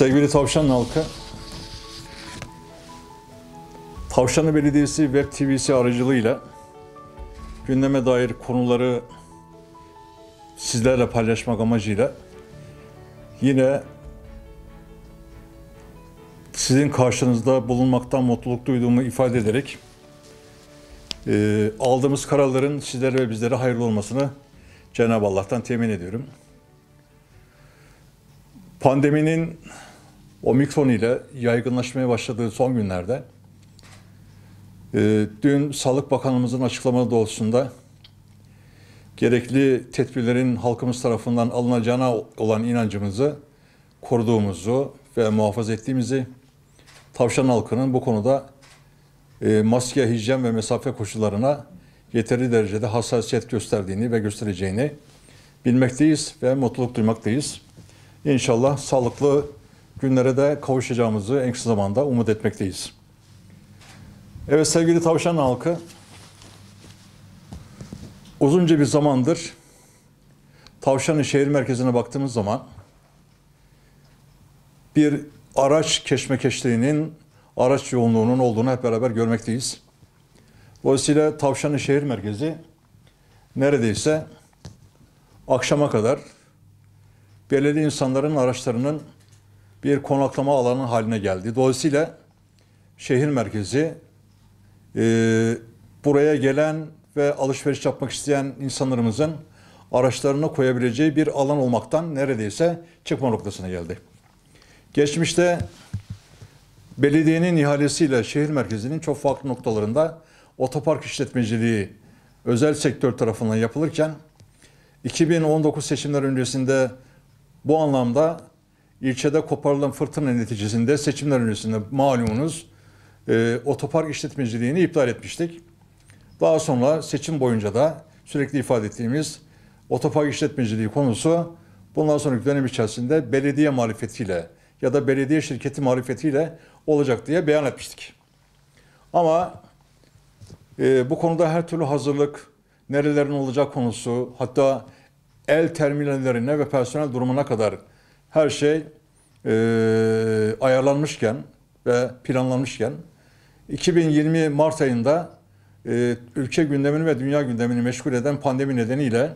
Sevgili Tavşan halkı, tavşanı Belediyesi Web TV'si aracılığıyla gündeme dair konuları sizlerle paylaşmak amacıyla yine sizin karşınızda bulunmaktan mutluluk duyduğumu ifade ederek e, aldığımız kararların sizlere ve bizlere hayırlı olmasını Cenab-ı Allah'tan temin ediyorum. Pandeminin omikron ile yaygınlaşmaya başladığı son günlerde e, dün Sağlık Bakanımızın açıklama doğrultusunda gerekli tedbirlerin halkımız tarafından alınacağına olan inancımızı koruduğumuzu ve muhafaza ettiğimizi tavşan halkının bu konuda e, maske, hijyen ve mesafe koşullarına yeterli derecede hassasiyet gösterdiğini ve göstereceğini bilmekteyiz ve mutluluk duymaktayız. İnşallah sağlıklı günlere de kavuşacağımızı en kısa zamanda umut etmekteyiz. Evet sevgili tavşan halkı, uzunca bir zamandır Tavşan'ın şehir merkezine baktığımız zaman bir araç keşmekeşliğinin, araç yoğunluğunun olduğunu hep beraber görmekteyiz. Dolayısıyla Tavşan'ın şehir merkezi neredeyse akşama kadar belirli insanların araçlarının bir konaklama alanı haline geldi. Dolayısıyla şehir merkezi e, buraya gelen ve alışveriş yapmak isteyen insanlarımızın araçlarını koyabileceği bir alan olmaktan neredeyse çıkma noktasına geldi. Geçmişte belediyenin ihalesiyle şehir merkezinin çok farklı noktalarında otopark işletmeciliği özel sektör tarafından yapılırken 2019 seçimler öncesinde bu anlamda ilçede koparılan fırtına neticesinde seçimler öncesinde malumunuz e, otopark işletmeciliğini iptal etmiştik. Daha sonra seçim boyunca da sürekli ifade ettiğimiz otopark işletmeciliği konusu bundan sonraki dönem içerisinde belediye marifetiyle ya da belediye şirketi marifetiyle olacak diye beyan etmiştik. Ama e, bu konuda her türlü hazırlık, nerelerin olacak konusu, hatta el terminallerine ve personel durumuna kadar her şey e, ayarlanmışken ve planlanmışken 2020 Mart ayında e, ülke gündemini ve dünya gündemini meşgul eden pandemi nedeniyle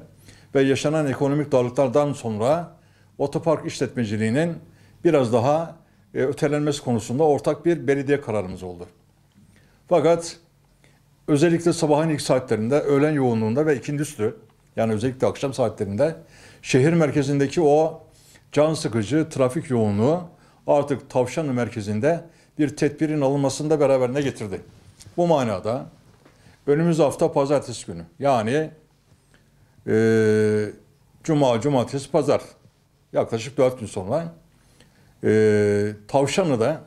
ve yaşanan ekonomik darlıklardan sonra otopark işletmeciliğinin biraz daha e, ötelenmesi konusunda ortak bir belediye kararımız oldu. Fakat özellikle sabahın ilk saatlerinde, öğlen yoğunluğunda ve ikindüstü yani özellikle akşam saatlerinde şehir merkezindeki o can sıkıcı trafik yoğunluğu artık Tavşanlı merkezinde bir tedbirin alınmasında beraber ne getirdi. Bu manada önümüz hafta pazartesi günü yani e, cuma, cumartesi, pazar yaklaşık 4 gün sonra e, Tavşanlı'da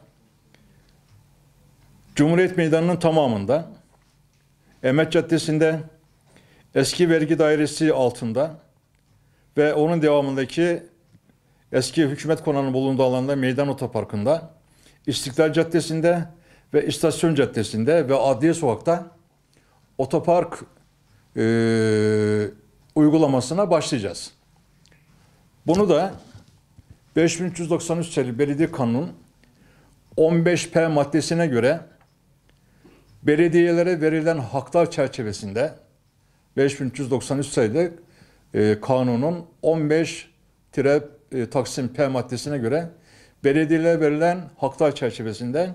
Cumhuriyet Meydanı'nın tamamında Emet Caddesi'nde eski vergi dairesi altında ve onun devamındaki eski hükümet konağının bulunduğu alanda Meydan Otoparkı'nda, İstiklal Caddesi'nde ve İstasyon Caddesi'nde ve Adliye Sokak'ta otopark e, uygulamasına başlayacağız. Bunu da 5393 sayılı belediye kanunun 15P maddesine göre belediyelere verilen haklar çerçevesinde 5393 sayılı e, kanunun 15 e, Taksim P maddesine göre belediyelere verilen haklar çerçevesinde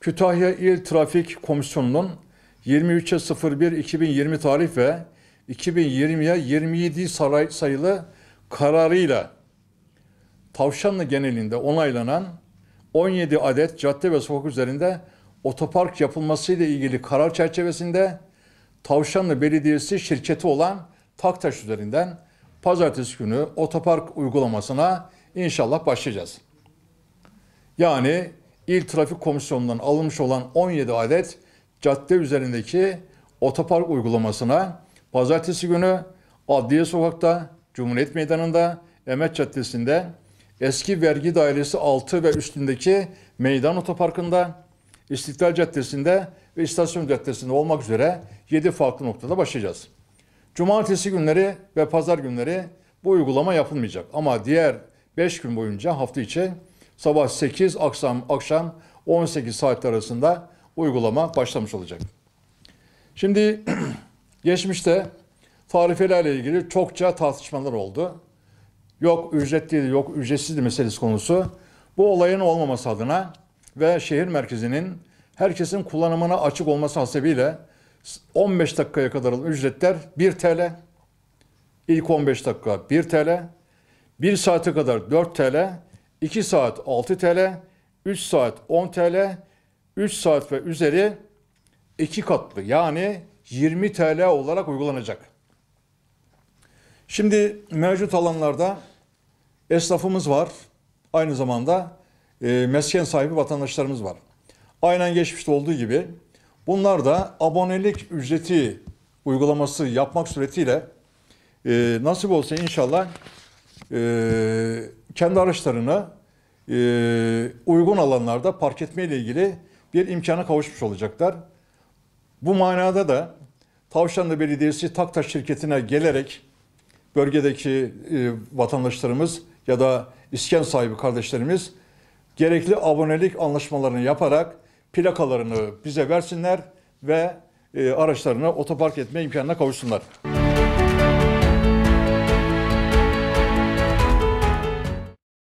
Kütahya İl Trafik Komisyonu'nun 23.01.2020 tarih ve 2020'ye 27 sayılı kararıyla Tavşanlı genelinde onaylanan 17 adet cadde ve sokak üzerinde otopark yapılması ile ilgili karar çerçevesinde Tavşanlı Belediyesi şirketi olan Taktaş üzerinden pazartesi günü otopark uygulamasına inşallah başlayacağız. Yani İl Trafik Komisyonu'ndan alınmış olan 17 adet cadde üzerindeki otopark uygulamasına pazartesi günü Adliye Sokak'ta, Cumhuriyet Meydanı'nda, Emet Caddesi'nde, Eski Vergi Dairesi 6 ve üstündeki Meydan Otoparkı'nda, İstiklal Caddesi'nde ve İstasyon Caddesi'nde olmak üzere 7 farklı noktada başlayacağız. Cumartesi günleri ve pazar günleri bu uygulama yapılmayacak. Ama diğer 5 gün boyunca hafta içi sabah 8 akşam akşam 18 saat arasında uygulama başlamış olacak. Şimdi geçmişte tarifelerle ilgili çokça tartışmalar oldu. Yok ücretliydi, yok ücretsizdi meselesi konusu. Bu olayın olmaması adına ve şehir merkezinin herkesin kullanımına açık olması hasebiyle 15 dakikaya kadar olan ücretler 1 TL. İlk 15 dakika 1 TL. 1 saate kadar 4 TL. 2 saat 6 TL. 3 saat 10 TL. 3 saat ve üzeri 2 katlı yani 20 TL olarak uygulanacak. Şimdi mevcut alanlarda esnafımız var. Aynı zamanda e, mesken sahibi vatandaşlarımız var. Aynen geçmişte olduğu gibi Bunlar da abonelik ücreti uygulaması yapmak suretiyle e, nasip olsa inşallah e, kendi araçlarını e, uygun alanlarda park etme ile ilgili bir imkana kavuşmuş olacaklar. Bu manada da Tavşanlı Belediyesi Taktaş şirketine gelerek bölgedeki e, vatandaşlarımız ya da isken sahibi kardeşlerimiz gerekli abonelik anlaşmalarını yaparak plakalarını bize versinler ve e, araçlarını otopark etme imkanına kavuşsunlar.